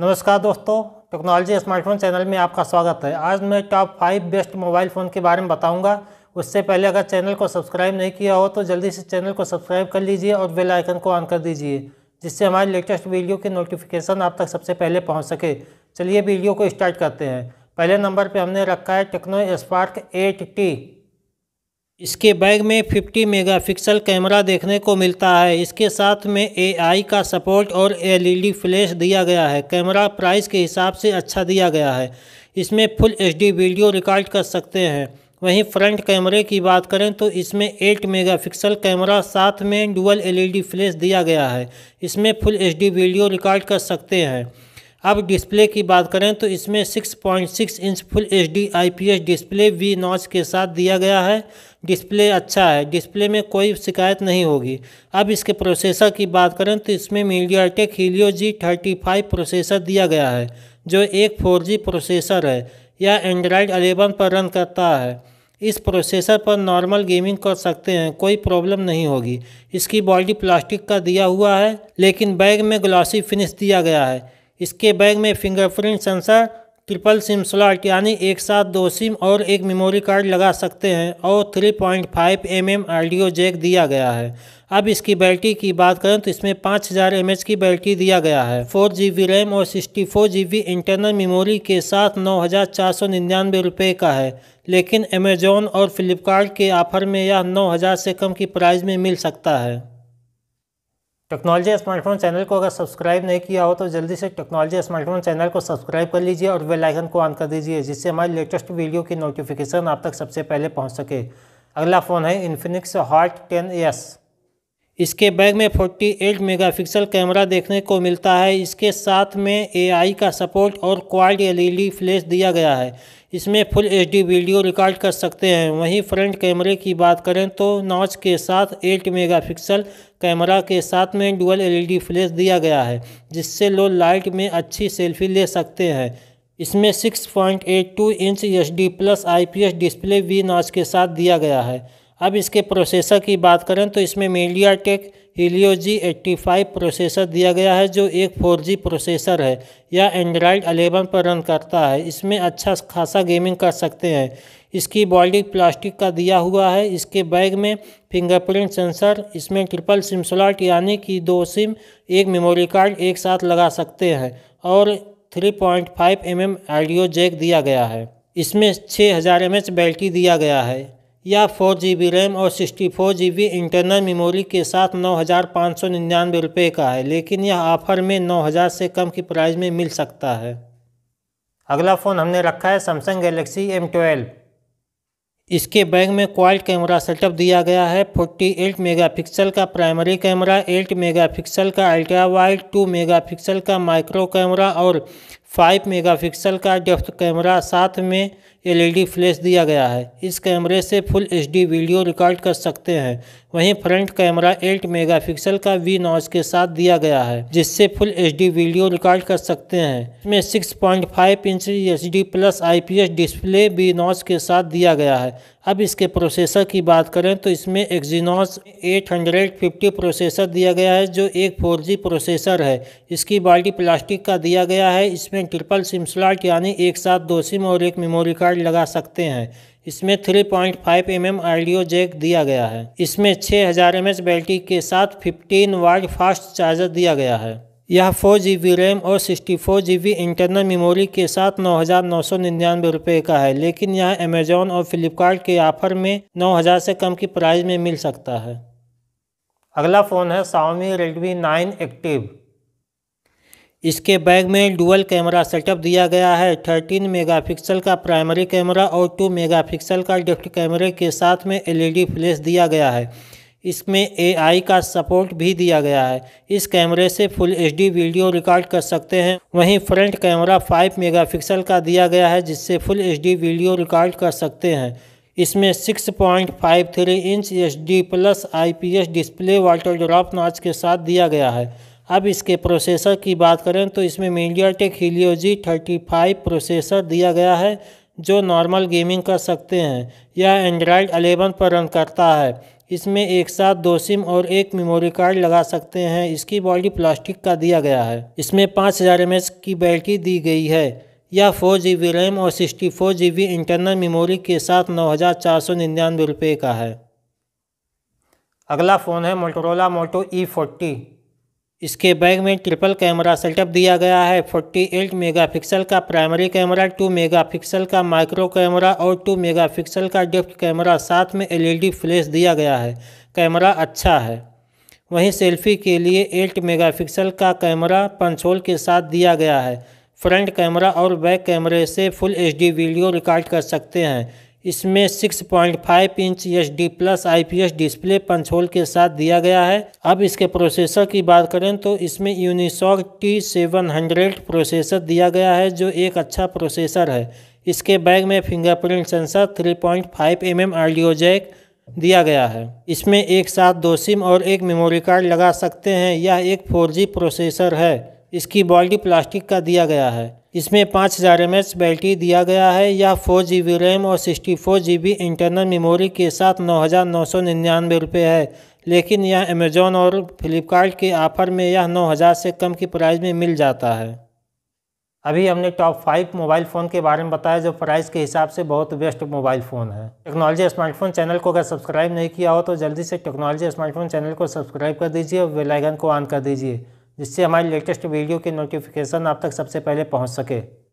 नमस्कार दोस्तों technology smartphone channel में आपका स्वागत है आज मैं top five best mobile phone के बारे में बताऊंगा उससे पहले अगर चैनल को सब्सक्राइब नहीं किया हो तो जल्दी से चैनल को सब्सक्राइब कर लीजिए और बेल आइकन को ऑन कर दीजिए जिससे हमारे लेटेस्ट वीडियो की नोटिफिकेशन आप तक सबसे पहले पहुँच सके चलिए वीडियो को स्टार्ट करते हैं पहले नंबर पर हमने रखा है टेक्नो स्पार्क एट टी इसके बैग में 50 मेगापिक्सल कैमरा देखने को मिलता है इसके साथ में एआई का सपोर्ट और एलईडी फ्लैश e दिया गया है कैमरा प्राइस के हिसाब से अच्छा दिया गया है इसमें फुल एचडी वीडियो रिकॉर्ड कर सकते हैं वहीं फ्रंट कैमरे की बात करें तो इसमें 8 मेगापिक्सल कैमरा साथ में डुअल एलईडी फ्लैश दिया गया है इसमें फुल एच वीडियो रिकॉर्ड कर सकते हैं अब डिस्प्ले की बात करें तो इसमें 6.6 inch full H D display V notch के साथ दिया गया है डिस्प्ले अच्छा है डिस्प्ले में कोई शिकायत नहीं होगी अब इसके प्रोसेसर की बात करें तो इसमें MediaTek Helio G thirty processor दिया गया है जो एक फोर प्रोसेसर है यह एंड्रॉयड अलेवन पर रन करता है इस प्रोसेसर पर नॉर्मल गेमिंग कर सकते हैं कोई प्रॉब्लम नहीं होगी इसकी बॉडी प्लास्टिक का दिया हुआ है लेकिन बैग में ग्लॉसी फिनिश दिया गया है इसके बैग में fingerprint sensor triple SIM slot यानी एक साथ दो सिम और एक मेमोरी कार्ड लगा सकते हैं और 3.5 पॉइंट mm ऑडियो जैक दिया गया है अब इसकी बैटरी की बात करें तो इसमें 5000 हज़ार की बैटरी दिया गया है फोर जी बी रैम और sixty four G B internal memory के साथ नौ हज़ार चार सौ निन्यानवे रुपये का है लेकिन अमेजोन और फ्लिपकार्ट के ऑफर में यह नौ हज़ार से कम की प्राइस में मिल सकता है टेक्नोलॉजी स्मार्टफोन चैनल को अगर सब्सक्राइब नहीं किया हो तो जल्दी से टेक्नोलॉजी स्मार्टफोन चैनल को सब्सक्राइब कर लीजिए और बेल आइकन को ऑन कर दीजिए जिससे हमारी लेटेस्ट वीडियो की नोटिफिकेशन आप तक सबसे पहले पहुंच सके अगला फ़ोन है इन्फिनिक्स हॉट टेन एस इसके बैग में 48 मेगापिक्सल कैमरा देखने को मिलता है इसके साथ में एआई का सपोर्ट और क्वाड एलईडी फ्लैश दिया गया है इसमें फुल एचडी वीडियो रिकॉर्ड कर सकते हैं वहीं फ्रंट कैमरे की बात करें तो नॉच के साथ 8 मेगापिक्सल कैमरा के साथ में डुअल एलईडी फ्लैश दिया गया है जिससे लोग लाइट में अच्छी सेल्फी ले सकते हैं इसमें 6.82 inch H plus I display भी नॉच के साथ दिया गया है अब इसके प्रोसेसर की बात करें तो इसमें MediaTek Helio G eighty five processor दिया गया है जो एक फोर जी प्रोसेसर है यह एंड्रॉयड अलेवन पर रन करता है इसमें अच्छा खासा गेमिंग कर सकते हैं इसकी बॉडी प्लास्टिक का दिया हुआ है इसके बैग में फिंगरप्रिंट सेंसर इसमें ट्रिपल सिम स्लॉट यानी कि दो सिम एक मेमोरी कार्ड एक साथ लगा सकते हैं और 3.5 पॉइंट mm ऑडियो जैक दिया गया है इसमें छः हज़ार बैटरी दिया गया है या फोर जी बी रैम और sixty four G B internal memory के साथ नौ हज़ार पाँच सौ निन्यानवे रुपये का है लेकिन यह ऑफर में नौ हज़ार से कम की प्राइस में मिल सकता है अगला फ़ोन हमने रखा है सैमसंग गैलेक्सी एम ट्वेल्व इसके बैग में क्वाल कैमरा सेटअप दिया गया है फोर्टी मेगा पिक्सल का प्राइमरी कैमरा मेगा पिक्सल का अल्ट्रा वाइड मेगा पिक्सल का माइक्रो कैमरा और मेगा पिक्सल का डेप्थ कैमरा साथ में एलईडी फ्लैश दिया गया है इस कैमरे से फुल एचडी वीडियो रिकॉर्ड कर सकते हैं वहीं फ्रंट कैमरा 8 मेगापिक्सल का वी नॉज के साथ दिया गया है जिससे फुल एचडी वीडियो रिकॉर्ड कर सकते हैं इसमें 6.5 inch D plus S display V notch के साथ दिया गया है अब इसके प्रोसेसर की बात करें तो इसमें एक्जीनॉस 850 प्रोसेसर दिया गया है जो एक 4G प्रोसेसर है इसकी बाल्टी प्लास्टिक का दिया गया है इसमें ट्रिपल सिम स्लॉट यानी एक साथ दो सिम और एक मेमोरी कार्ड कार्ड लगा सकते हैं इसमें 3.5 पॉइंट mm आईडियो जैक दिया गया है इसमें 6000 हज़ार बैटरी के साथ 15 वाट फास्ट चार्जर दिया गया है यह फोर जी बी रैम और sixty four G B internal memory के साथ नौ हज़ार नौ सौ निन्यानवे रुपये का है लेकिन यह अमेजोन और फ्लिपकार्ट के ऑफर में नौ हज़ार से कम की प्राइस में मिल सकता है अगला फ़ोन है सावमी रेडमी नाइन एक्टिव इसके बैग में डुअल कैमरा सेटअप दिया गया है 13 मेगापिक्सल का प्राइमरी कैमरा और 2 मेगापिक्सल का डिफ्ट कैमरे के साथ में एलईडी फ्लैश दिया गया है इसमें एआई का सपोर्ट भी दिया गया है इस कैमरे से फुल एचडी वीडियो रिकॉर्ड कर सकते हैं वहीं फ्रंट कैमरा 5 मेगापिक्सल का दिया गया है जिससे फुल एच वीडियो रिकॉर्ड कर सकते हैं इसमें 6.53 inch H plus IPS display water drop notch के साथ दिया गया है अब इसके प्रोसेसर की बात करें तो इसमें MediaTek Helio G thirty five processor दिया गया है जो नॉर्मल गेमिंग कर सकते हैं यह एंड्रॉयड अलेवन पर रन करता है इसमें एक साथ दो सिम और एक मेमोरी कार्ड लगा सकते हैं इसकी बॉडी प्लास्टिक का दिया गया है इसमें पाँच हज़ार एम की बैटरी दी गई है यह फोर जी बी रैम और sixty four G B internal memory के साथ नौ हज़ार चार सौ निन्यानवे रुपये का है अगला फ़ोन है मोटोरोला मोटो ई फोर्टी इसके बैग में ट्रिपल कैमरा सेटअप दिया गया है 48 मेगापिक्सल का प्राइमरी कैमरा 2 मेगापिक्सल का माइक्रो कैमरा और 2 मेगापिक्सल का डेफ्ट कैमरा साथ में एलईडी फ्लैश दिया गया है कैमरा अच्छा है वहीं सेल्फी के लिए 8 मेगापिक्सल का कैमरा पंचोल के साथ दिया गया है फ्रंट कैमरा और बैक कैमरे से फुल एच वीडियो रिकॉर्ड कर सकते हैं इसमें 6.5 inch H D plus I display punch hole के साथ दिया गया है अब इसके प्रोसेसर की बात करें तो इसमें Unisoc T seven hundred processor दिया गया है जो एक अच्छा प्रोसेसर है इसके बैग में fingerprint sensor 3.5 point mm audio jack दिया गया है इसमें एक साथ दो सिम और एक मेमोरी कार्ड लगा सकते हैं यह एक 4G प्रोसेसर है इसकी बॉडी प्लास्टिक का दिया गया है इसमें पाँच हज़ार एम बैटरी दिया गया है यह फोर जी बी रैम और sixty four G B internal memory के साथ नौ हज़ार नौ सौ निन्यानवे रुपये है लेकिन यह अमेज़ोन और फ्लिपकार्ट के ऑफ़र में यह नौ हज़ार से कम की प्राइस में मिल जाता है अभी हमने टॉप फाइव मोबाइल फ़ोन के बारे में बताया जो प्राइस के हिसाब से बहुत बेस्ट मोबाइल फ़ोन है टेक्नोलॉजी स्मार्टफोन चैनल को अगर सब्सक्राइब नहीं किया हो तो जल्दी से टेक्नोलॉजी स्मार्टफोन चैनल को सब्सक्राइब कर दीजिए और बेलाइकन को ऑन कर दीजिए जिससे हमारी लेटेस्ट वीडियो के नोटिफिकेशन आप तक सबसे पहले पहुंच सके